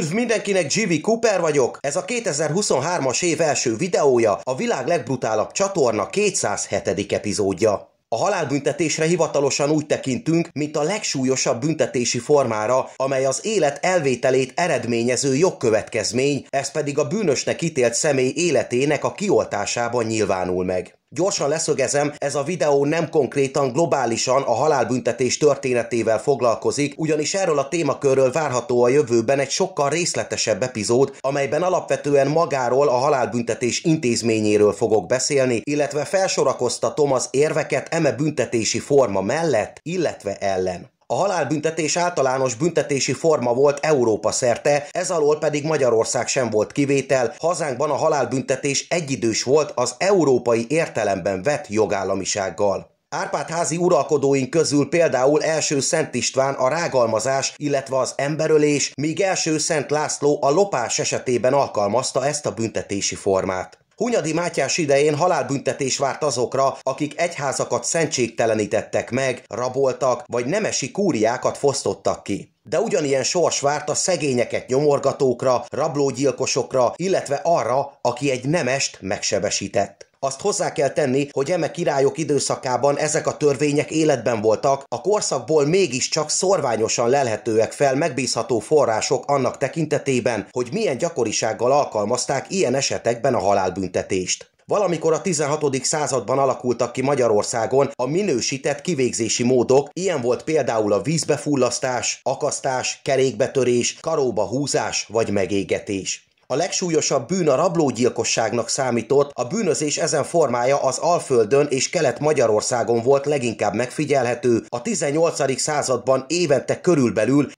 Üdv mindenkinek, Jimmy Cooper vagyok. Ez a 2023-as év első videója, a világ legbrutálabb csatorna 207. epizódja. A halálbüntetésre hivatalosan úgy tekintünk, mint a legsúlyosabb büntetési formára, amely az élet elvételét eredményező jogkövetkezmény, ez pedig a bűnösnek ítélt személy életének a kioltásában nyilvánul meg. Gyorsan leszögezem, ez a videó nem konkrétan globálisan a halálbüntetés történetével foglalkozik, ugyanis erről a témakörről várható a jövőben egy sokkal részletesebb epizód, amelyben alapvetően magáról a halálbüntetés intézményéről fogok beszélni, illetve felsorakoztatom az érveket eme büntetési forma mellett, illetve ellen. A halálbüntetés általános büntetési forma volt Európa szerte, ez alól pedig Magyarország sem volt kivétel, hazánkban a halálbüntetés egyidős volt az európai értelemben vett jogállamisággal. Árpád házi uralkodóink közül például első Szent István a rágalmazás, illetve az emberölés, míg első Szent László a lopás esetében alkalmazta ezt a büntetési formát. Hunyadi Mátyás idején halálbüntetés várt azokra, akik egyházakat szentségtelenítettek meg, raboltak, vagy nemesi kúriákat fosztottak ki. De ugyanilyen sors várt a szegényeket nyomorgatókra, rablógyilkosokra, illetve arra, aki egy nemest megsebesített. Azt hozzá kell tenni, hogy eme királyok időszakában ezek a törvények életben voltak, a korszakból mégiscsak szorványosan lelhetőek fel megbízható források annak tekintetében, hogy milyen gyakorisággal alkalmazták ilyen esetekben a halálbüntetést. Valamikor a 16. században alakultak ki Magyarországon a minősített kivégzési módok, ilyen volt például a vízbefullasztás, akasztás, kerékbetörés, karóba húzás vagy megégetés. A legsúlyosabb bűn a rablógyilkosságnak számított, a bűnözés ezen formája az Alföldön és Kelet-Magyarországon volt leginkább megfigyelhető. A 18. században évente körülbelül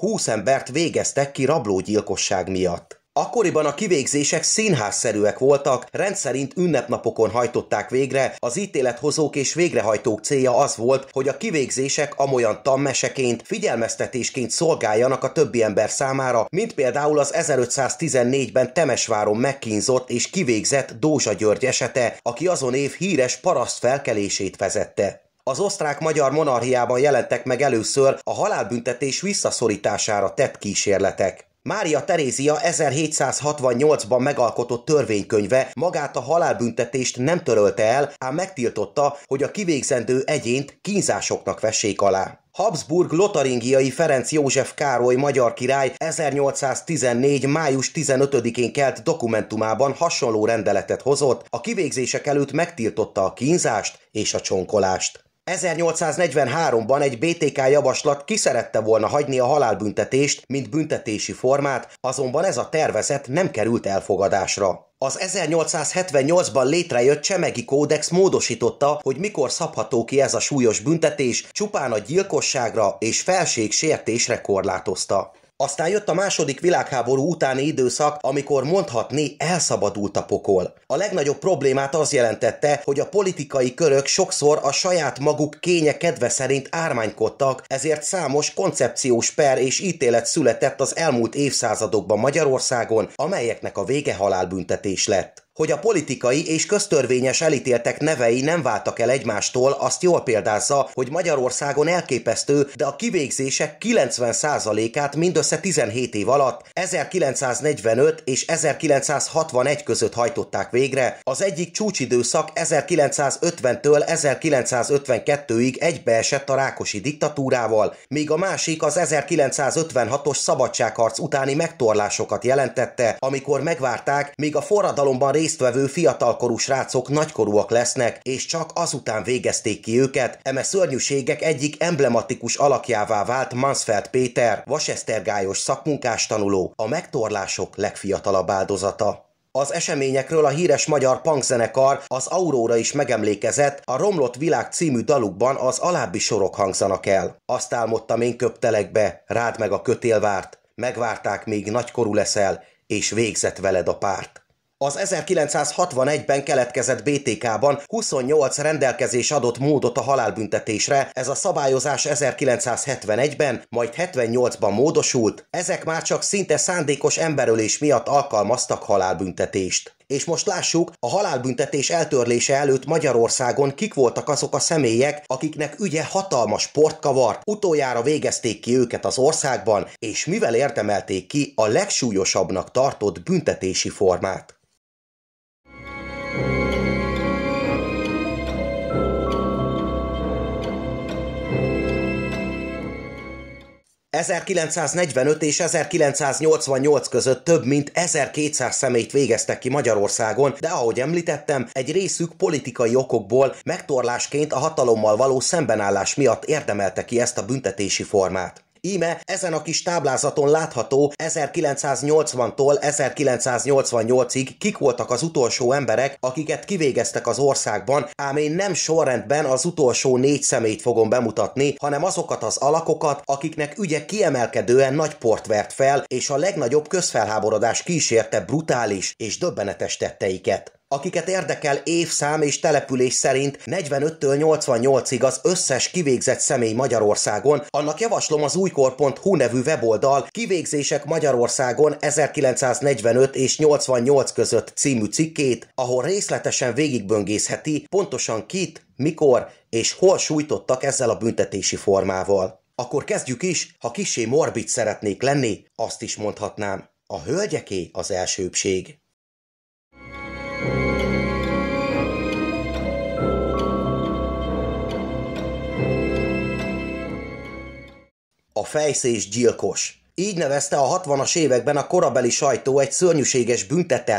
10-20 embert végeztek ki rablógyilkosság miatt. Akkoriban a kivégzések színházszerűek voltak, rendszerint ünnepnapokon hajtották végre, az ítélethozók és végrehajtók célja az volt, hogy a kivégzések amolyan tanmeseként, figyelmeztetésként szolgáljanak a többi ember számára, mint például az 1514-ben Temesváron megkínzott és kivégzett Dózsa György esete, aki azon év híres paraszt felkelését vezette. Az osztrák-magyar monarchiában jelentek meg először a halálbüntetés visszaszorítására tett kísérletek. Mária Terézia 1768-ban megalkotott törvénykönyve magát a halálbüntetést nem törölte el, ám megtiltotta, hogy a kivégzendő egyént kínzásoknak vessék alá. Habsburg lotaringiai Ferenc József Károly magyar király 1814. május 15-én kelt dokumentumában hasonló rendeletet hozott, a kivégzések előtt megtiltotta a kínzást és a csonkolást. 1843-ban egy BTK javaslat kiszerette volna hagyni a halálbüntetést, mint büntetési formát, azonban ez a tervezet nem került elfogadásra. Az 1878-ban létrejött Csemegi Kódex módosította, hogy mikor szabható ki ez a súlyos büntetés, csupán a gyilkosságra és felségsértésre korlátozta. Aztán jött a második világháború utáni időszak, amikor mondhatni elszabadult a pokol. A legnagyobb problémát az jelentette, hogy a politikai körök sokszor a saját maguk kénye kedve szerint ármánykodtak, ezért számos koncepciós per és ítélet született az elmúlt évszázadokban Magyarországon, amelyeknek a vége halálbüntetés lett. Hogy a politikai és köztörvényes elítéltek nevei nem váltak el egymástól, azt jól példázza, hogy Magyarországon elképesztő, de a kivégzések 90%-át mindössze 17 év alatt 1945 és 1961 között hajtották végre, az egyik csúcsidőszak 1950-től 1952-ig egybeesett a Rákosi diktatúrával, míg a másik az 1956-os szabadságharc utáni megtorlásokat jelentette, amikor megvárták, míg a forradalomban részt résztvevő fiatalkorú srácok nagykorúak lesznek, és csak azután végezték ki őket, eme szörnyűségek egyik emblematikus alakjává vált Mansfeld Péter, vasesztergályos szakmunkás tanuló, a megtorlások legfiatalabb áldozata. Az eseményekről a híres magyar punkzenekar az Aurora is megemlékezett, a Romlott Világ című dalukban az alábbi sorok hangzanak el. Azt álmodtam én köptelekbe, rád meg a kötélvárt, megvárták, még nagykorú leszel, és végzett veled a párt. Az 1961-ben keletkezett BTK-ban 28 rendelkezés adott módot a halálbüntetésre, ez a szabályozás 1971-ben, majd 78-ban módosult, ezek már csak szinte szándékos emberölés miatt alkalmaztak halálbüntetést. És most lássuk, a halálbüntetés eltörlése előtt Magyarországon kik voltak azok a személyek, akiknek ügye hatalmas portkavart, utoljára végezték ki őket az országban, és mivel érdemelték ki a legsúlyosabbnak tartott büntetési formát. 1945 és 1988 között több mint 1200 szemét végeztek ki Magyarországon, de ahogy említettem, egy részük politikai okokból megtorlásként a hatalommal való szembenállás miatt érdemelte ki ezt a büntetési formát. Íme ezen a kis táblázaton látható 1980-tól 1988-ig kik voltak az utolsó emberek, akiket kivégeztek az országban, ám én nem sorrendben az utolsó négy szemét fogom bemutatni, hanem azokat az alakokat, akiknek ügye kiemelkedően nagy port vert fel, és a legnagyobb közfelháborodás kísérte brutális és döbbenetes tetteiket akiket érdekel évszám és település szerint 45-től 88-ig az összes kivégzett személy Magyarországon, annak javaslom az újkor.hu nevű weboldal Kivégzések Magyarországon 1945 és 88 között című cikkét, ahol részletesen végigböngészheti pontosan kit, mikor és hol sújtottak ezzel a büntetési formával. Akkor kezdjük is, ha kisé morbid szeretnék lenni, azt is mondhatnám. A hölgyeké az elsőbség. fejszés gyilkos. Így nevezte a 60-as években a korabeli sajtó egy szörnyűséges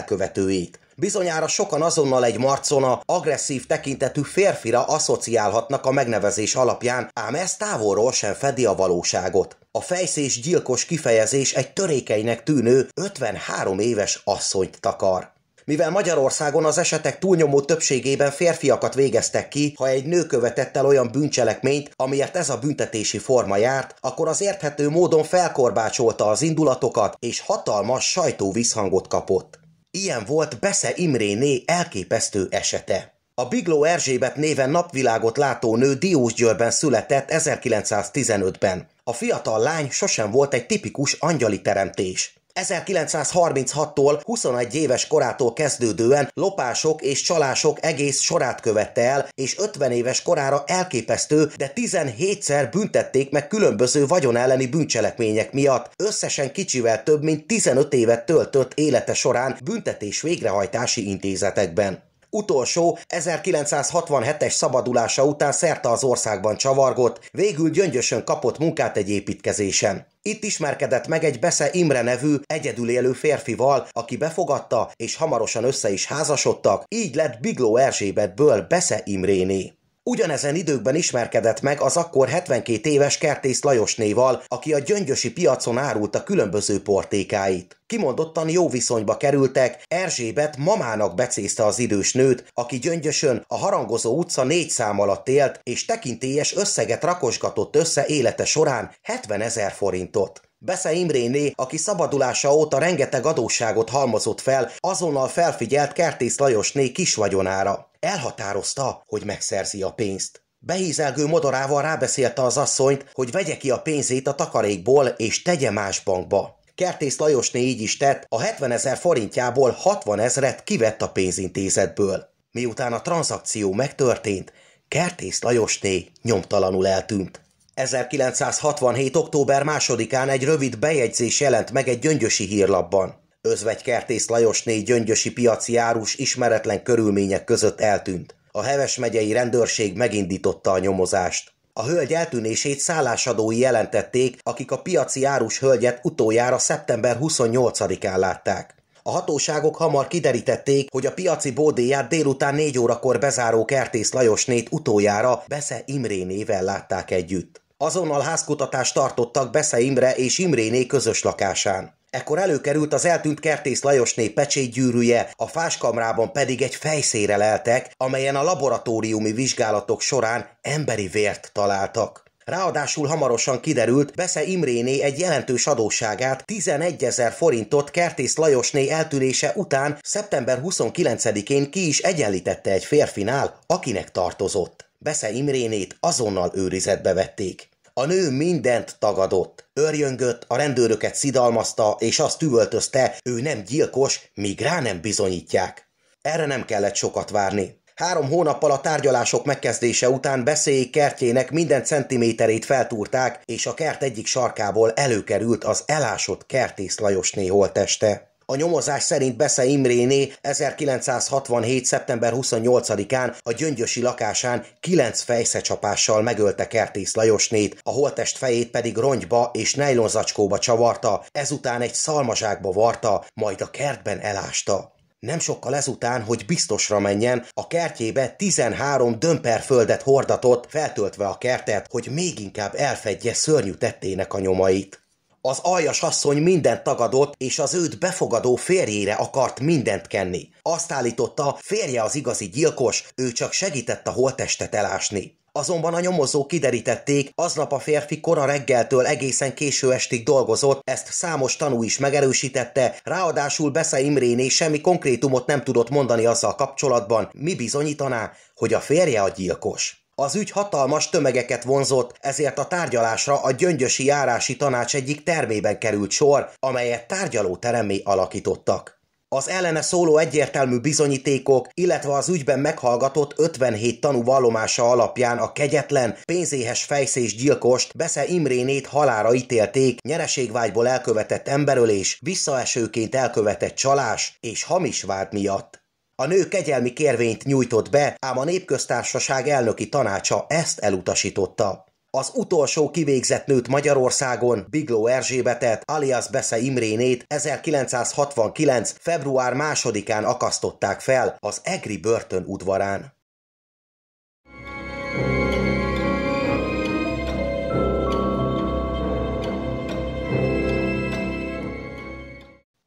követőjét. Bizonyára sokan azonnal egy marcona, agresszív tekintetű férfira asszociálhatnak a megnevezés alapján, ám ez távolról sem fedi a valóságot. A fejszés gyilkos kifejezés egy törékeinek tűnő 53 éves asszonyt takar. Mivel Magyarországon az esetek túlnyomó többségében férfiakat végeztek ki, ha egy nő követett el olyan bűncselekményt, amiért ez a büntetési forma járt, akkor az érthető módon felkorbácsolta az indulatokat, és hatalmas sajtóvízhangot kapott. Ilyen volt Besze Imréné elképesztő esete. A Bigló Erzsébet néven napvilágot látó nő Diósgyőrben született 1915-ben. A fiatal lány sosem volt egy tipikus angyali teremtés. 1936-tól 21 éves korától kezdődően lopások és csalások egész sorát követte el, és 50 éves korára elképesztő, de 17-szer büntették meg különböző vagyon elleni bűncselekmények miatt. Összesen kicsivel több mint 15 évet töltött élete során büntetés végrehajtási intézetekben. Utolsó 1967-es szabadulása után szerte az országban csavargott, végül gyöngyösön kapott munkát egy építkezésen. Itt ismerkedett meg egy Besze Imre nevű egyedülélő férfival, aki befogadta, és hamarosan össze is házasodtak, így lett Bigló Erzsébetből Besze Imréné. Ugyanezen időkben ismerkedett meg az akkor 72 éves Kertész Lajosnéval, aki a gyöngyösi piacon árulta különböző portékáit. Kimondottan jó viszonyba kerültek, Erzsébet mamának becézte az idős nőt, aki gyöngyösön a Harangozó utca négy szám alatt élt, és tekintélyes összeget rakosgatott össze élete során 70 ezer forintot. Besze Imréné, aki szabadulása óta rengeteg adósságot halmozott fel, azonnal felfigyelt Kertész Lajosné kisvagyonára. Elhatározta, hogy megszerzi a pénzt. Behízelgő modorával rábeszélte az asszonyt, hogy vegye ki a pénzét a takarékból és tegye más bankba. Kertész Lajosné így is tett, a 70 ezer forintjából 60 ezret kivett a pénzintézetből. Miután a tranzakció megtörtént, Kertész Lajosné nyomtalanul eltűnt. 1967. október másodikán egy rövid bejegyzés jelent meg egy gyöngyösi hírlapban. Özvegykertész Lajosné gyöngyösi piaci árus ismeretlen körülmények között eltűnt. A Heves megyei rendőrség megindította a nyomozást. A hölgy eltűnését szállásadói jelentették, akik a piaci árus hölgyet utoljára szeptember 28-án látták. A hatóságok hamar kiderítették, hogy a piaci bódéját délután 4 órakor bezáró Kertész Lajosnét utoljára Besze imrénével látták együtt. Azonnal házkutatást tartottak Besze Imre és Imréné közös lakásán. Ekkor előkerült az eltűnt Kertész Lajosné pecsétgyűrűje, a fáskamrában pedig egy fejszére leltek, amelyen a laboratóriumi vizsgálatok során emberi vért találtak. Ráadásul hamarosan kiderült, Besze Imréné egy jelentős adósságát, 11 ezer forintot Kertész Lajosné eltűnése után szeptember 29-én ki is egyenlítette egy férfinál, akinek tartozott. Besze Imrénét azonnal őrizetbe vették. A nő mindent tagadott, örjöngött, a rendőröket szidalmazta, és azt üvöltözte, ő nem gyilkos, míg rá nem bizonyítják. Erre nem kellett sokat várni. Három hónappal a tárgyalások megkezdése után beszélyék kertjének minden centiméterét feltúrták, és a kert egyik sarkából előkerült az elásott kertész Lajosné holteste. A nyomozás szerint Besze Imréné 1967. szeptember 28-án a gyöngyösi lakásán kilenc fejszecsapással megölte Kertész Lajosnét, a holtest fejét pedig rongyba és nejlonzacskóba csavarta, ezután egy szalmazsákba varta, majd a kertben elásta. Nem sokkal ezután, hogy biztosra menjen, a kertjébe 13 dömper földet hordatott, feltöltve a kertet, hogy még inkább elfedje szörnyű tettének a nyomait. Az aljas asszony mindent tagadott, és az őt befogadó férjére akart mindent kenni. Azt állította, férje az igazi gyilkos, ő csak segített a holttestet elásni. Azonban a nyomozók kiderítették, aznap a férfi kora reggeltől egészen késő estig dolgozott, ezt számos tanú is megerősítette, ráadásul Besze Imréné semmi konkrétumot nem tudott mondani azzal kapcsolatban, mi bizonyítaná, hogy a férje a gyilkos. Az ügy hatalmas tömegeket vonzott, ezért a tárgyalásra a Gyöngyösi Járási Tanács egyik termében került sor, amelyet tárgyaló teremé alakítottak. Az ellene szóló egyértelmű bizonyítékok, illetve az ügyben meghallgatott 57 tanú vallomása alapján a kegyetlen, pénzéhes fejszés gyilkost Besze Imrénét halára ítélték nyereségvágyból elkövetett emberölés, visszaesőként elkövetett csalás és hamis vád miatt. A nő kegyelmi kérvényt nyújtott be, ám a népköztársaság elnöki tanácsa ezt elutasította. Az utolsó kivégzett nőt Magyarországon, Bigló Erzsébetet, alias Besze Imrénét 1969. február 2-án akasztották fel az Egri börtön udvarán.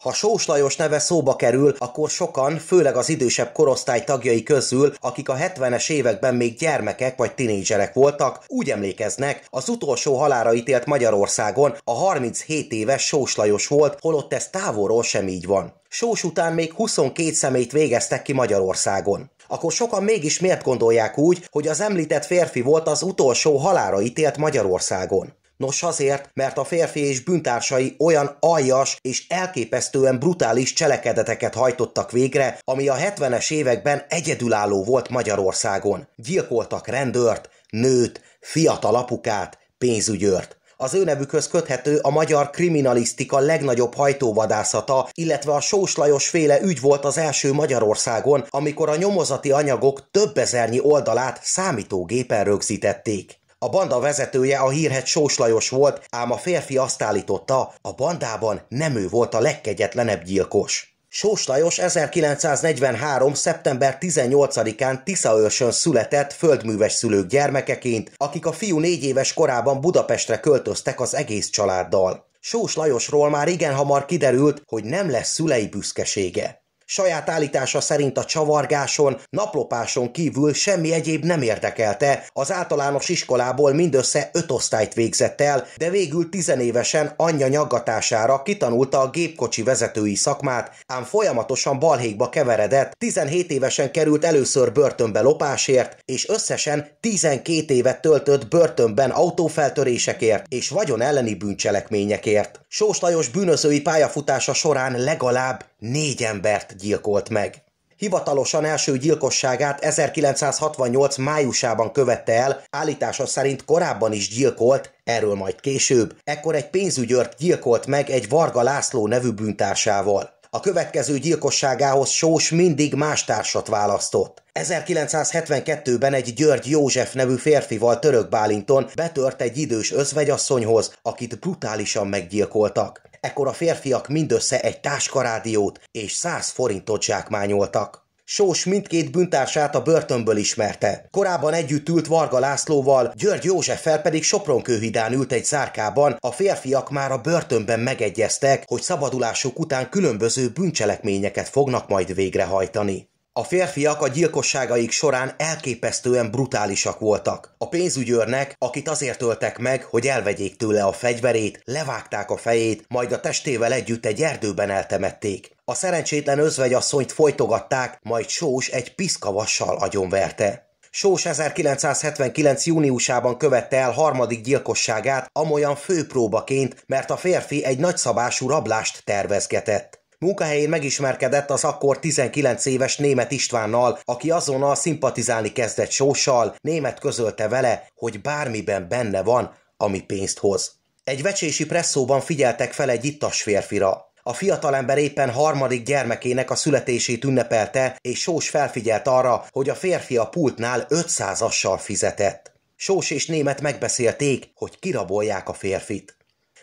Ha Sós Lajos neve szóba kerül, akkor sokan, főleg az idősebb korosztály tagjai közül, akik a 70-es években még gyermekek vagy tinédzserek voltak, úgy emlékeznek, az utolsó halára ítélt Magyarországon a 37 éves Sós Lajos volt, holott ez távolról sem így van. Sós után még 22 szemét végeztek ki Magyarországon. Akkor sokan mégis miért gondolják úgy, hogy az említett férfi volt az utolsó halára ítélt Magyarországon? Nos azért, mert a férfi és bűntársai olyan aljas és elképesztően brutális cselekedeteket hajtottak végre, ami a 70-es években egyedülálló volt Magyarországon. Gyilkoltak rendőrt, nőt, fiatal apukát, pénzügyőrt. Az ő nevükhöz köthető a magyar kriminalisztika legnagyobb hajtóvadászata, illetve a Sós Lajos féle ügy volt az első Magyarországon, amikor a nyomozati anyagok több ezernyi oldalát számítógépen rögzítették. A banda vezetője a hírhet Sós Lajos volt, ám a férfi azt állította, a bandában nem ő volt a legkegyetlenebb gyilkos. Sós Lajos 1943. szeptember 18-án Tiszaörsön született földműves szülők gyermekeként, akik a fiú négy éves korában Budapestre költöztek az egész családdal. Sós Lajosról már igen hamar kiderült, hogy nem lesz szülei büszkesége. Saját állítása szerint a csavargáson, naplopáson kívül semmi egyéb nem érdekelte, az általános iskolából mindössze öt osztályt végzett el, de végül tizenévesen anyja nyaggatására kitanulta a gépkocsi vezetői szakmát, ám folyamatosan balhékba keveredett, 17 évesen került először börtönbe lopásért, és összesen 12 évet töltött börtönben autófeltörésekért és vagyon elleni bűncselekményekért. Sós Lajos bűnözői pályafutása során legalább négy embert gyilkolt meg. Hivatalosan első gyilkosságát 1968. májusában követte el, állítása szerint korábban is gyilkolt, erről majd később. Ekkor egy pénzügyört gyilkolt meg egy Varga László nevű bűntársával. A következő gyilkosságához Sós mindig más társat választott. 1972-ben egy György József nevű férfival Török Bálinton betört egy idős özvegyasszonyhoz, akit brutálisan meggyilkoltak. Ekkor a férfiak mindössze egy táskarádiót és 100 forintot zsákmányoltak. Sós mindkét bűntársát a börtönből ismerte. Korábban együtt ült Varga Lászlóval, György fel pedig Sopronkőhidán ült egy zárkában, a férfiak már a börtönben megegyeztek, hogy szabadulásuk után különböző bűncselekményeket fognak majd végrehajtani. A férfiak a gyilkosságaik során elképesztően brutálisak voltak. A pénzügyőrnek, akit azért öltek meg, hogy elvegyék tőle a fegyverét, levágták a fejét, majd a testével együtt egy erdőben eltemették. A szerencsétlen özvegyasszonyt folytogatták, majd Sós egy piszkavassal agyonverte. Sós 1979. júniusában követte el harmadik gyilkosságát, amolyan főpróbaként, mert a férfi egy nagyszabású rablást tervezgetett. Munkahelyén megismerkedett az akkor 19 éves német Istvánnal, aki azonnal szimpatizálni kezdett Sóssal, német közölte vele, hogy bármiben benne van, ami pénzt hoz. Egy vecsési presszóban figyeltek fel egy ittas férfira. A fiatalember éppen harmadik gyermekének a születését ünnepelte, és Sós felfigyelt arra, hogy a férfi a pultnál 500-assal fizetett. Sós és német megbeszélték, hogy kirabolják a férfit.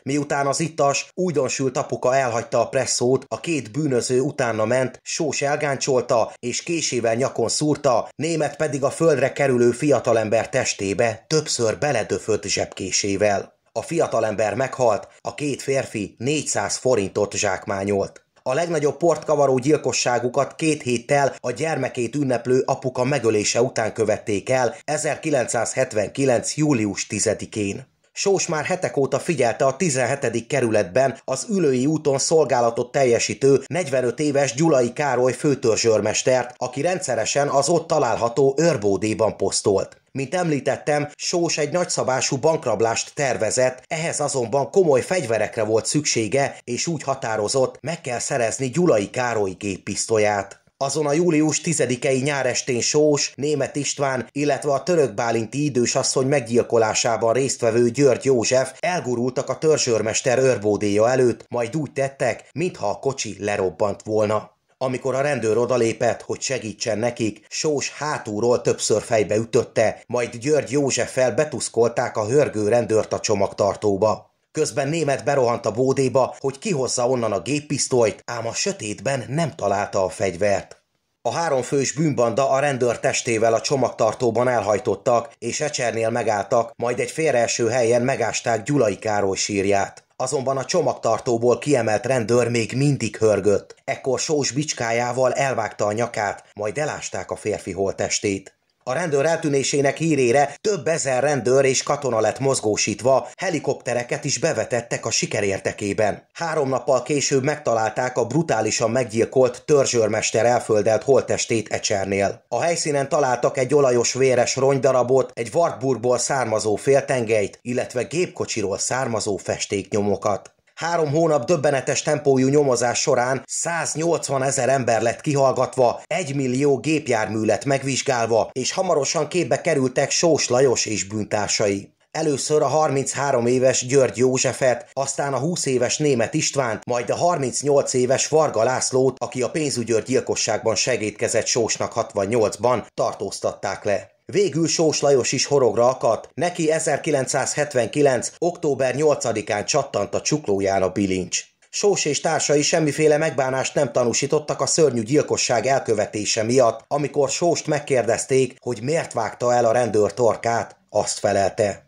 Miután az ittas, újdonsült apuka elhagyta a presszót, a két bűnöző utána ment, sós elgáncsolta és késével nyakon szúrta, német pedig a földre kerülő fiatalember testébe többször beledöfött zsebkésével. A fiatalember meghalt, a két férfi 400 forintot zsákmányolt. A legnagyobb portkavaró gyilkosságukat két héttel a gyermekét ünneplő apuka megölése után követték el 1979. július 10-én. Sós már hetek óta figyelte a 17. kerületben az ülői úton szolgálatot teljesítő 45 éves Gyulai Károly főtörzsőrmestert, aki rendszeresen az ott található őrbódéban posztolt. Mint említettem, Sós egy nagyszabású bankrablást tervezett, ehhez azonban komoly fegyverekre volt szüksége, és úgy határozott, meg kell szerezni Gyulai Károly géppisztolyát. Azon a július 10-i nyárestén Sós, Német István, illetve a török bálinti idősasszony meggyilkolásában résztvevő György József elgurultak a törzsőrmester őrbódéja előtt, majd úgy tettek, mintha a kocsi lerobbant volna. Amikor a rendőr odalépett, hogy segítsen nekik, Sós hátulról többször fejbe ütötte, majd György Józseffel betuszkolták a hörgő rendőrt a csomagtartóba. Közben német berohant a bódéba, hogy kihozza onnan a géppisztolyt, ám a sötétben nem találta a fegyvert. A háromfős bűnbanda a rendőr testével a csomagtartóban elhajtottak, és Ecsernél megálltak, majd egy félreeső helyen megásták Gyulai Károly sírját. Azonban a csomagtartóból kiemelt rendőr még mindig hörgött. Ekkor sós bicskájával elvágta a nyakát, majd elásták a férfi holtestét. A rendőr eltűnésének hírére több ezer rendőr és katona lett mozgósítva, helikoptereket is bevetettek a siker értekében. Három nappal később megtalálták a brutálisan meggyilkolt törzsőrmester elföldelt holttestét Ecsernél. A helyszínen találtak egy olajos véres ronydarabot, egy Wartburgból származó féltengeit, illetve gépkocsiról származó festéknyomokat. Három hónap döbbenetes tempójú nyomozás során 180 ezer ember lett kihallgatva, 1 millió gépjármű lett megvizsgálva, és hamarosan képbe kerültek Sós Lajos és bűntársai. Először a 33 éves György Józsefet, aztán a 20 éves német Istvánt, majd a 38 éves Varga Lászlót, aki a pénzügyőr gyilkosságban segítkezett Sósnak 68-ban, tartóztatták le. Végül Sós Lajos is horogra akadt, neki 1979. október 8-án csattant a csuklóján a bilincs. Sós és társai semmiféle megbánást nem tanúsítottak a szörnyű gyilkosság elkövetése miatt, amikor Sóst megkérdezték, hogy miért vágta el a rendőr torkát, azt felelte.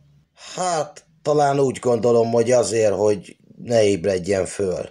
Hát, talán úgy gondolom, hogy azért, hogy ne ébredjen föl.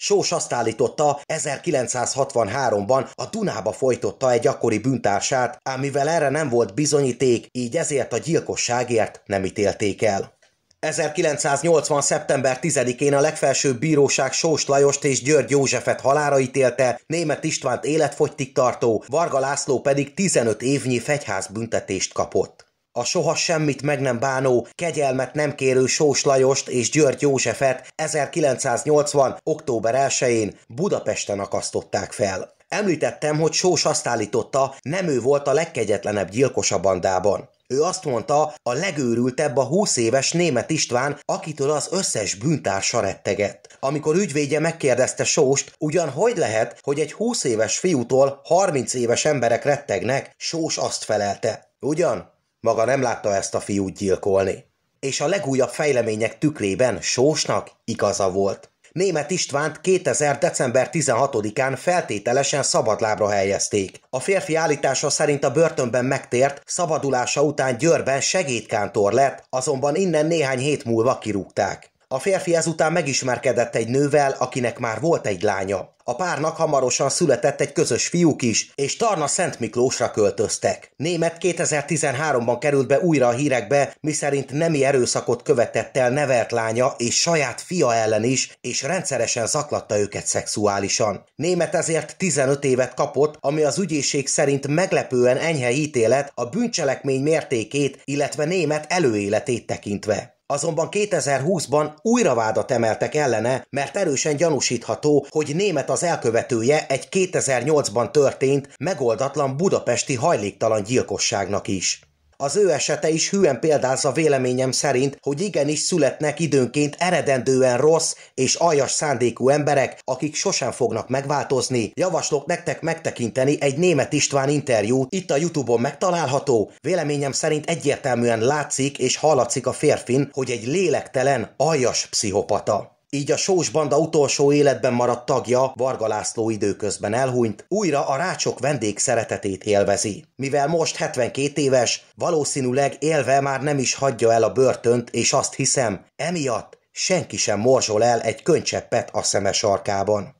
Sós azt állította, 1963-ban a Dunába folytotta egy akkori bűntársát, ám mivel erre nem volt bizonyíték, így ezért a gyilkosságért nem ítélték el. 1980. szeptember 10-én a legfelsőbb bíróság Sós Lajost és György Józsefet halára ítélte, német Istvánt életfogytig tartó, Varga László pedig 15 évnyi fegyházbüntetést kapott a soha semmit meg nem bánó, kegyelmet nem kérő Sós Lajost és György Józsefet 1980. október 1-én Budapesten akasztották fel. Említettem, hogy Sós azt állította, nem ő volt a legkegyetlenebb gyilkos a bandában. Ő azt mondta, a legőrültebb a 20 éves német István, akitől az összes bűntársa rettegett. Amikor ügyvédje megkérdezte Sóst, ugyan hogy lehet, hogy egy 20 éves fiútól 30 éves emberek rettegnek, Sós azt felelte. Ugyan? Maga nem látta ezt a fiút gyilkolni. És a legújabb fejlemények tükrében Sósnak igaza volt. Német Istvánt 2000. december 16-án feltételesen szabadlábra helyezték. A férfi állítása szerint a börtönben megtért, szabadulása után Győrben segédkántor lett, azonban innen néhány hét múlva kirúgták. A férfi ezután megismerkedett egy nővel, akinek már volt egy lánya. A párnak hamarosan született egy közös fiúk is, és Tarna Szent Miklósra költöztek. Német 2013-ban került be újra a hírekbe, miszerint nemi erőszakot követett el nevelt lánya és saját fia ellen is, és rendszeresen zaklatta őket szexuálisan. Német ezért 15 évet kapott, ami az ügyészség szerint meglepően enyhe ítélet a bűncselekmény mértékét, illetve német előéletét tekintve. Azonban 2020-ban újra vádat emeltek ellene, mert erősen gyanúsítható, hogy német az elkövetője egy 2008-ban történt megoldatlan budapesti hajléktalan gyilkosságnak is. Az ő esete is hűen példázza véleményem szerint, hogy igenis születnek időnként eredendően rossz és aljas szándékú emberek, akik sosem fognak megváltozni. Javaslok nektek megtekinteni egy német István interjút, itt a Youtube-on megtalálható. Véleményem szerint egyértelműen látszik és hallatszik a férfin, hogy egy lélektelen, aljas pszichopata. Így a Sós Banda utolsó életben maradt tagja, Varga László időközben elhunyt, újra a rácsok vendég szeretetét élvezi. Mivel most 72 éves, valószínűleg élve már nem is hagyja el a börtönt, és azt hiszem, emiatt senki sem morzsol el egy könycseppet a szeme sarkában.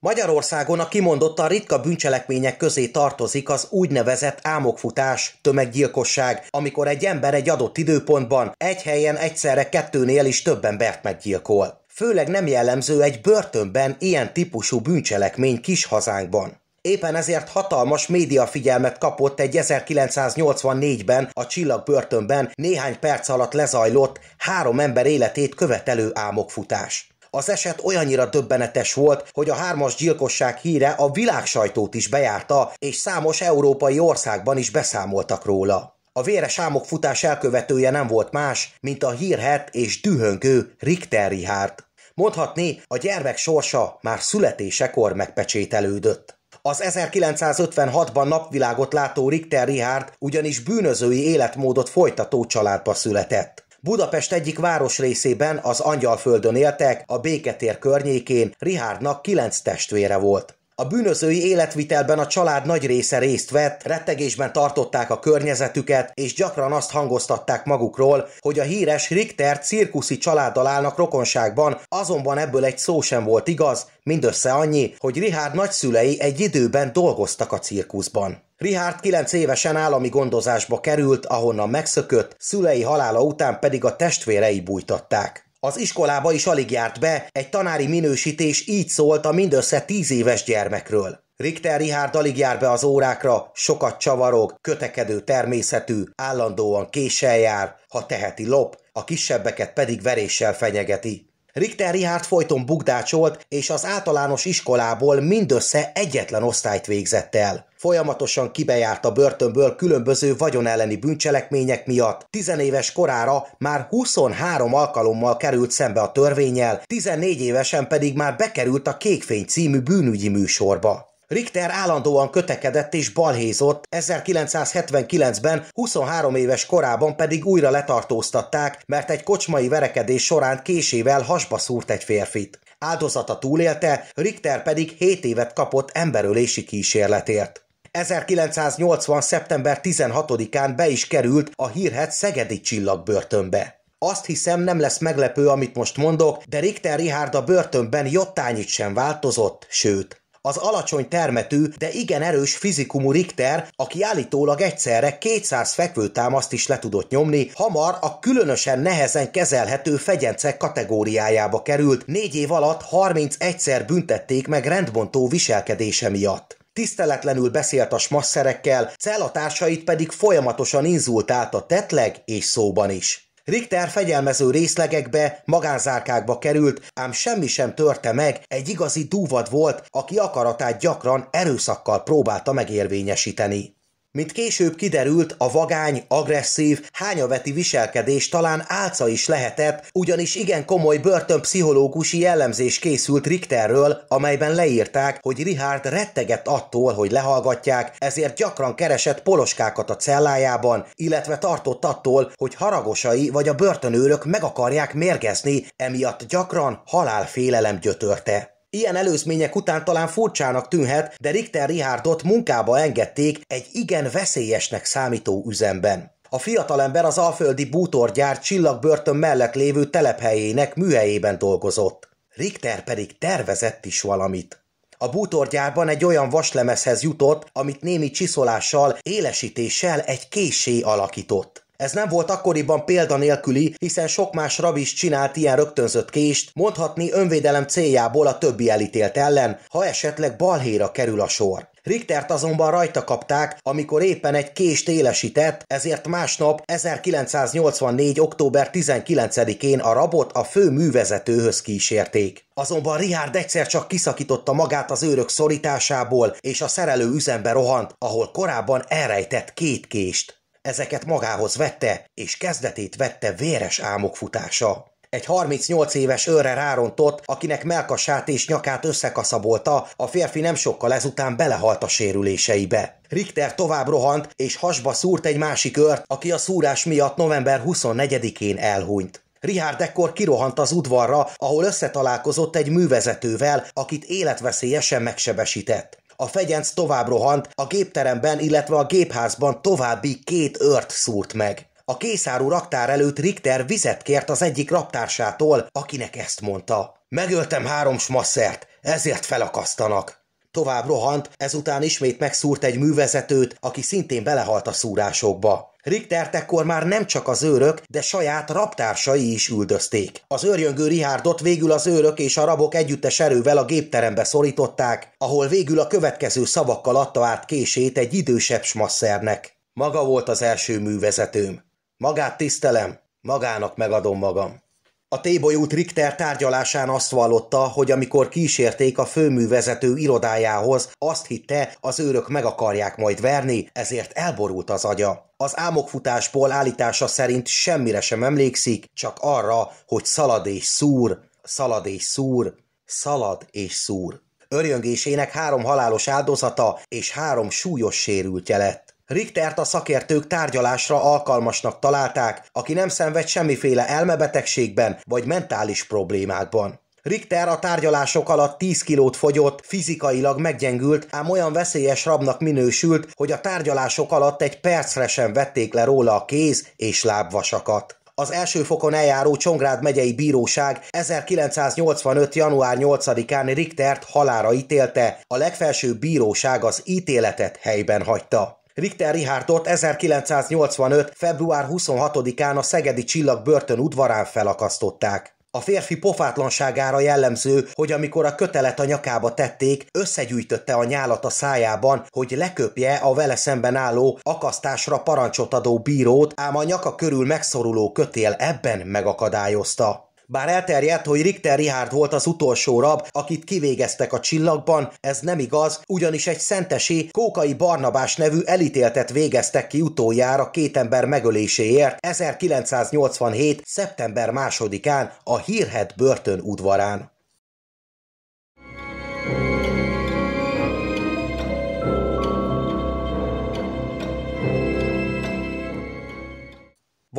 Magyarországon a kimondottan ritka bűncselekmények közé tartozik az úgynevezett ámokfutás tömeggyilkosság, amikor egy ember egy adott időpontban egy helyen egyszerre kettőnél is több embert meggyilkol. Főleg nem jellemző egy börtönben ilyen típusú bűncselekmény kis hazánkban. Éppen ezért hatalmas médiafigyelmet kapott egy 1984-ben a csillagbörtönben néhány perc alatt lezajlott három ember életét követelő ámokfutás. Az eset olyannyira döbbenetes volt, hogy a hármas gyilkosság híre a világ sajtót is bejárta, és számos európai országban is beszámoltak róla. A véres futás elkövetője nem volt más, mint a hírhet és dühöngő Richter Richard. Mondhatni, a gyermek sorsa már születésekor megpecsételődött. Az 1956-ban napvilágot látó Richter Richard ugyanis bűnözői életmódot folytató családba született. Budapest egyik városrészében, az Angyalföldön éltek, a Béketér környékén Rihárdnak kilenc testvére volt. A bűnözői életvitelben a család nagy része részt vett, rettegésben tartották a környezetüket, és gyakran azt hangoztatták magukról, hogy a híres Richter cirkuszi családdal állnak rokonságban, azonban ebből egy szó sem volt igaz, mindössze annyi, hogy Richard nagyszülei egy időben dolgoztak a cirkuszban. Richard 9 évesen állami gondozásba került, ahonnan megszökött, szülei halála után pedig a testvérei bújtatták. Az iskolába is alig járt be, egy tanári minősítés így szólt a mindössze 10 éves gyermekről. Richter Richard alig jár be az órákra, sokat csavarog, kötekedő természetű, állandóan késsel jár, ha teheti lop, a kisebbeket pedig veréssel fenyegeti. Richter Richard folyton bukdácsolt, és az általános iskolából mindössze egyetlen osztályt végzett el. Folyamatosan kibejárt a börtönből különböző vagyonelleni bűncselekmények miatt. Tizenéves korára már 23 alkalommal került szembe a törvényel, 14 évesen pedig már bekerült a Kékfény című bűnügyi műsorba. Richter állandóan kötekedett és balhézott, 1979-ben 23 éves korában pedig újra letartóztatták, mert egy kocsmai verekedés során késével hasba szúrt egy férfit. Áldozata túlélte, Richter pedig 7 évet kapott emberölési kísérletért. 1980. szeptember 16-án be is került a hírhet Szegedi csillagbörtönbe. Azt hiszem nem lesz meglepő, amit most mondok, de Richter Richard a börtönben jottányit sem változott, sőt, az alacsony termetű, de igen erős fizikumú Richter, aki állítólag egyszerre 200 fekvőtámaszt is le tudott nyomni, hamar a különösen nehezen kezelhető fegyencek kategóriájába került, négy év alatt 31-szer büntették meg rendbontó viselkedése miatt tiszteletlenül beszélt a smasszerekkel, cellatársait pedig folyamatosan inzultált a tetleg és szóban is. Richter fegyelmező részlegekbe, magánzárkákba került, ám semmi sem törte meg, egy igazi dúvad volt, aki akaratát gyakran erőszakkal próbálta megérvényesíteni. Mint később kiderült, a vagány, agresszív, hányaveti viselkedés talán álca is lehetett, ugyanis igen komoly börtönpszichológusi jellemzés készült Richterről, amelyben leírták, hogy Richard rettegett attól, hogy lehallgatják, ezért gyakran keresett poloskákat a cellájában, illetve tartott attól, hogy haragosai vagy a börtönőrök meg akarják mérgezni, emiatt gyakran halálfélelem gyötörte. Ilyen előzmények után talán furcsának tűnhet, de Richter Richardot munkába engedték egy igen veszélyesnek számító üzemben. A fiatalember az alföldi bútorgyár csillagbörtön mellett lévő telephelyének műhelyében dolgozott. Richter pedig tervezett is valamit. A bútorgyárban egy olyan vaslemezhez jutott, amit némi csiszolással, élesítéssel egy késé alakított. Ez nem volt akkoriban példanélküli, hiszen sok más rab is csinált ilyen rögtönzött kést, mondhatni önvédelem céljából a többi elítélt ellen, ha esetleg balhéra kerül a sor. Richtert azonban rajta kapták, amikor éppen egy kést élesített, ezért másnap 1984. október 19-én a rabot a fő művezetőhöz kísérték. Azonban Richard egyszer csak kiszakította magát az őrök szorításából, és a szerelő üzembe rohant, ahol korábban elrejtett két kést. Ezeket magához vette, és kezdetét vette véres álmok futása. Egy 38 éves őre rárontott, akinek melkasát és nyakát összekaszabolta, a férfi nem sokkal ezután belehalt a sérüléseibe. Richter tovább rohant, és hasba szúrt egy másik ört, aki a szúrás miatt november 24-én elhunyt. Richard ekkor kirohant az udvarra, ahol összetalálkozott egy művezetővel, akit életveszélyesen megsebesített a fegyenc tovább rohant, a gépteremben, illetve a gépházban további két ört szúrt meg. A készáru raktár előtt Richter vizet kért az egyik raptársától, akinek ezt mondta. Megöltem három smasszert, ezért felakasztanak. Tovább rohant, ezután ismét megszúrt egy művezetőt, aki szintén belehalt a szúrásokba. Richter ekkor már nem csak az őrök, de saját raptársai is üldözték. Az őrjöngő Richardot végül az őrök és a rabok együttes erővel a gépterembe szorították, ahol végül a következő szavakkal adta át kését egy idősebb smasszernek. Maga volt az első művezetőm. Magát tisztelem, magának megadom magam. A tébolyút Richter tárgyalásán azt vallotta, hogy amikor kísérték a főművezető irodájához, azt hitte, az őrök meg akarják majd verni, ezért elborult az agya. Az álmokfutásból állítása szerint semmire sem emlékszik, csak arra, hogy szalad és szúr, szalad és szúr, szalad és szúr. Örjöngésének három halálos áldozata és három súlyos sérültje lett. Richtert a szakértők tárgyalásra alkalmasnak találták, aki nem szenved semmiféle elmebetegségben vagy mentális problémákban. Richter a tárgyalások alatt 10 kilót fogyott, fizikailag meggyengült, ám olyan veszélyes rabnak minősült, hogy a tárgyalások alatt egy percre sem vették le róla a kéz és lábvasakat. Az első fokon eljáró Csongrád megyei bíróság 1985. január 8-án Richtert halára ítélte, a legfelsőbb bíróság az ítéletet helyben hagyta. Richter Richardot 1985. február 26-án a Szegedi Csillag börtön udvarán felakasztották. A férfi pofátlanságára jellemző, hogy amikor a kötelet a nyakába tették, összegyűjtötte a nyálat a szájában, hogy leköpje a vele szemben álló, akasztásra parancsot adó bírót, ám a nyaka körül megszoruló kötél ebben megakadályozta. Bár elterjedt, hogy Richter Richard volt az utolsó rab, akit kivégeztek a csillagban, ez nem igaz, ugyanis egy szentesi, Kókai Barnabás nevű elítéltet végeztek ki utoljára két ember megöléséért 1987. szeptember másodikán a hírhet börtön udvarán.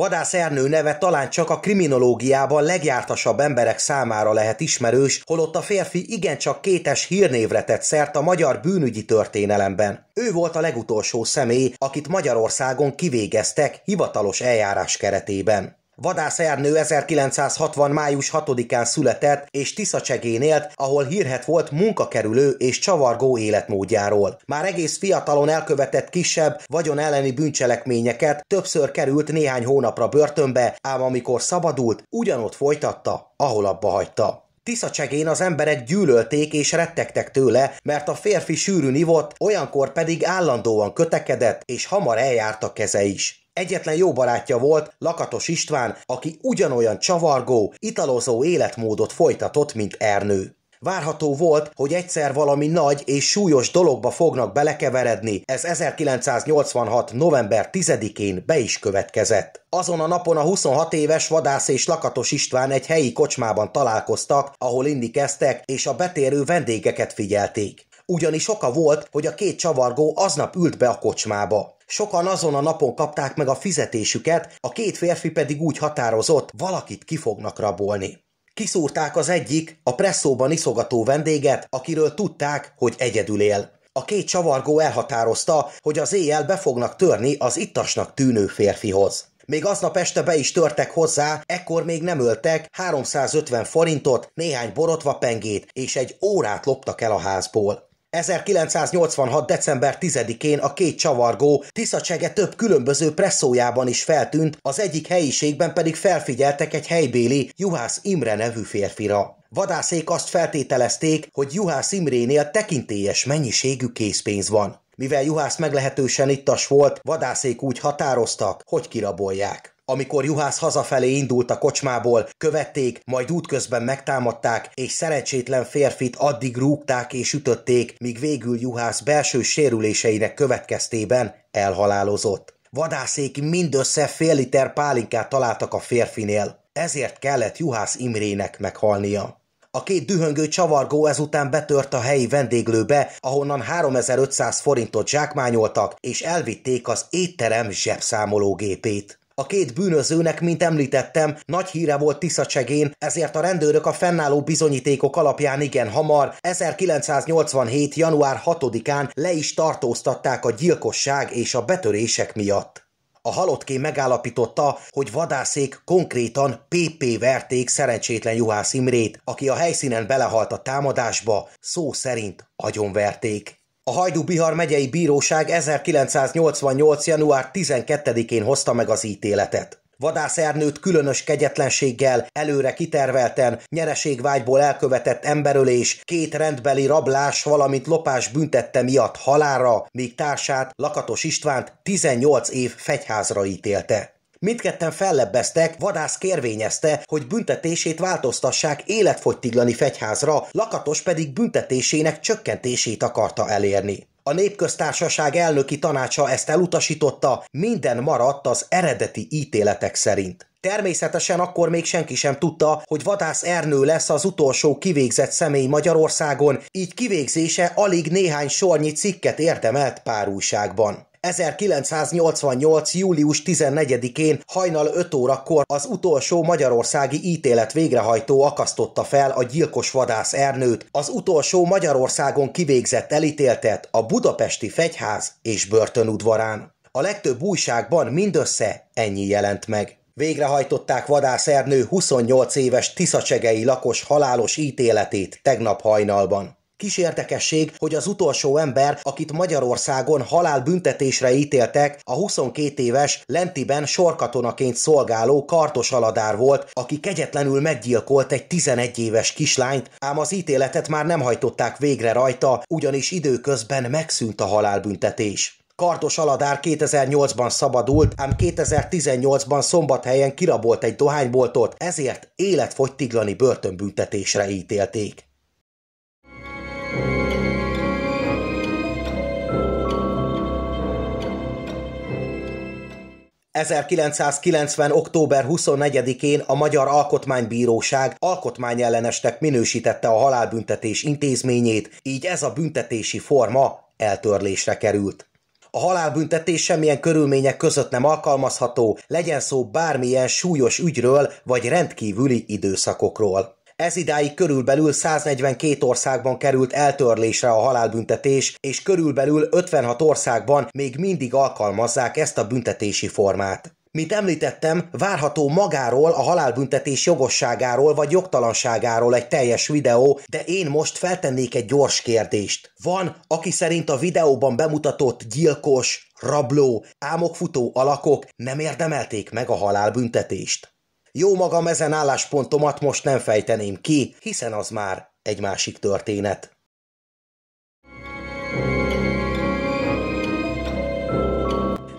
Vadász Ernő neve talán csak a kriminológiában legjártasabb emberek számára lehet ismerős, holott a férfi igencsak kétes hírnévre tett szert a magyar bűnügyi történelemben. Ő volt a legutolsó személy, akit Magyarországon kivégeztek hivatalos eljárás keretében. Vadász Ernő 1960. május 6-án született, és Tiszacsegén élt, ahol hírhet volt munkakerülő és csavargó életmódjáról. Már egész fiatalon elkövetett kisebb, vagyon elleni bűncselekményeket, többször került néhány hónapra börtönbe, ám amikor szabadult, ugyanott folytatta, ahol abba hagyta. Tiszacsegén az emberek gyűlölték és rettegtek tőle, mert a férfi sűrűn ivott, olyankor pedig állandóan kötekedett, és hamar eljárt a keze is. Egyetlen jó barátja volt Lakatos István, aki ugyanolyan csavargó, italozó életmódot folytatott, mint Ernő. Várható volt, hogy egyszer valami nagy és súlyos dologba fognak belekeveredni, ez 1986. november 10-én be is következett. Azon a napon a 26 éves vadász és lakatos István egy helyi kocsmában találkoztak, ahol indi kezdtek, és a betérő vendégeket figyelték. Ugyanis oka volt, hogy a két csavargó aznap ült be a kocsmába. Sokan azon a napon kapták meg a fizetésüket, a két férfi pedig úgy határozott, valakit ki fognak rabolni. Kiszúrták az egyik, a presszóban iszogató vendéget, akiről tudták, hogy egyedül él. A két csavargó elhatározta, hogy az éjjel be fognak törni az ittasnak tűnő férfihoz. Még aznap este be is törtek hozzá, ekkor még nem öltek, 350 forintot, néhány borotva pengét és egy órát loptak el a házból. 1986. december 10-én a két csavargó Tiszacsege több különböző presszójában is feltűnt, az egyik helyiségben pedig felfigyeltek egy helybéli Juhász Imre nevű férfira. Vadászék azt feltételezték, hogy Juhász Imrénél tekintélyes mennyiségű készpénz van. Mivel Juhász meglehetősen ittas volt, vadászék úgy határoztak, hogy kirabolják amikor Juhász hazafelé indult a kocsmából, követték, majd útközben megtámadták, és szerencsétlen férfit addig rúgták és ütötték, míg végül Juhász belső sérüléseinek következtében elhalálozott. Vadászék mindössze fél liter pálinkát találtak a férfinél, ezért kellett Juhász Imrének meghalnia. A két dühöngő csavargó ezután betört a helyi vendéglőbe, ahonnan 3500 forintot zsákmányoltak, és elvitték az étterem zsebszámológépét. A két bűnözőnek, mint említettem, nagy híre volt Tiszacsegén, ezért a rendőrök a fennálló bizonyítékok alapján igen hamar, 1987. január 6-án le is tartóztatták a gyilkosság és a betörések miatt. A halottké megállapította, hogy vadászék konkrétan PP verték szerencsétlen Juhász Imrét, aki a helyszínen belehalt a támadásba, szó szerint agyonverték. A Hajdú-Bihar megyei bíróság 1988. január 12-én hozta meg az ítéletet. Vadász Ernőt különös kegyetlenséggel, előre kitervelten, nyereségvágyból elkövetett emberölés, két rendbeli rablás, valamint lopás büntette miatt halára, míg társát, Lakatos Istvánt 18 év fegyházra ítélte. Mindketten fellebbeztek, vadász kérvényezte, hogy büntetését változtassák életfogytiglani fegyházra, Lakatos pedig büntetésének csökkentését akarta elérni. A népköztársaság elnöki tanácsa ezt elutasította, minden maradt az eredeti ítéletek szerint. Természetesen akkor még senki sem tudta, hogy Vadász Ernő lesz az utolsó kivégzett személy Magyarországon, így kivégzése alig néhány sornyi cikket érdemelt pár újságban. 1988. július 14-én hajnal 5 órakor az utolsó magyarországi ítélet végrehajtó akasztotta fel a gyilkos vadász Ernőt, az utolsó Magyarországon kivégzett elítéltet a budapesti fegyház és börtönudvarán. A legtöbb újságban mindössze ennyi jelent meg. Végrehajtották Vadász Ernő 28 éves tiszacsegei lakos halálos ítéletét tegnap hajnalban. Kis érdekesség, hogy az utolsó ember, akit Magyarországon halálbüntetésre ítéltek, a 22 éves lentiben sorkatonaként szolgáló Kartos Aladár volt, aki kegyetlenül meggyilkolt egy 11 éves kislányt, ám az ítéletet már nem hajtották végre rajta, ugyanis időközben megszűnt a halálbüntetés. Kartos Aladár 2008-ban szabadult, ám 2018-ban szombathelyen kirabolt egy dohányboltot, ezért életfogytiglani börtönbüntetésre ítélték. 1990. október 24-én a Magyar Alkotmánybíróság alkotmányellenesnek minősítette a halálbüntetés intézményét, így ez a büntetési forma eltörlésre került. A halálbüntetés semmilyen körülmények között nem alkalmazható, legyen szó bármilyen súlyos ügyről vagy rendkívüli időszakokról. Ez idáig körülbelül 142 országban került eltörlésre a halálbüntetés, és körülbelül 56 országban még mindig alkalmazzák ezt a büntetési formát. Mint említettem, várható magáról, a halálbüntetés jogosságáról vagy jogtalanságáról egy teljes videó, de én most feltennék egy gyors kérdést. Van, aki szerint a videóban bemutatott gyilkos, rabló, álmokfutó alakok nem érdemelték meg a halálbüntetést. Jó magam ezen álláspontomat most nem fejteném ki, hiszen az már egy másik történet.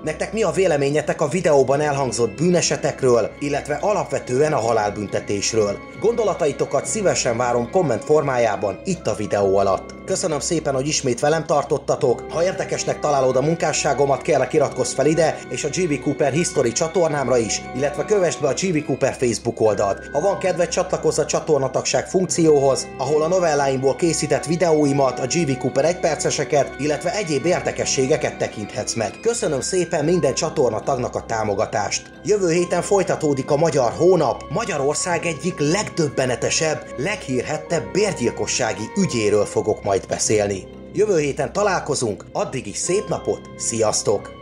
Nektek mi a véleményetek a videóban elhangzott bűnesetekről, illetve alapvetően a halálbüntetésről? Gondolataitokat szívesen várom komment formájában itt a videó alatt. Köszönöm szépen, hogy ismét velem tartottatok. Ha érdekesnek találod a munkásságomat, kérlek iratkozz fel ide, és a GV Cooper History csatornámra is, illetve kövessd be a GV Cooper Facebook oldalt. Ha van kedved, csatlakozz a csatornatagság funkcióhoz, ahol a novelláimból készített videóimat, a GV Cooper egyperceseket, illetve egyéb érdekességeket tekinthetsz meg. Köszönöm szépen minden csatornatagnak a támogatást. Jövő héten folytatódik a Magyar Hónap, Magyarország egyik legdöbbenetesebb, leghírhettebb bérgyilkossági ügyéről fogok ma majd beszélni. Jövő héten találkozunk, addig is szép napot, sziasztok!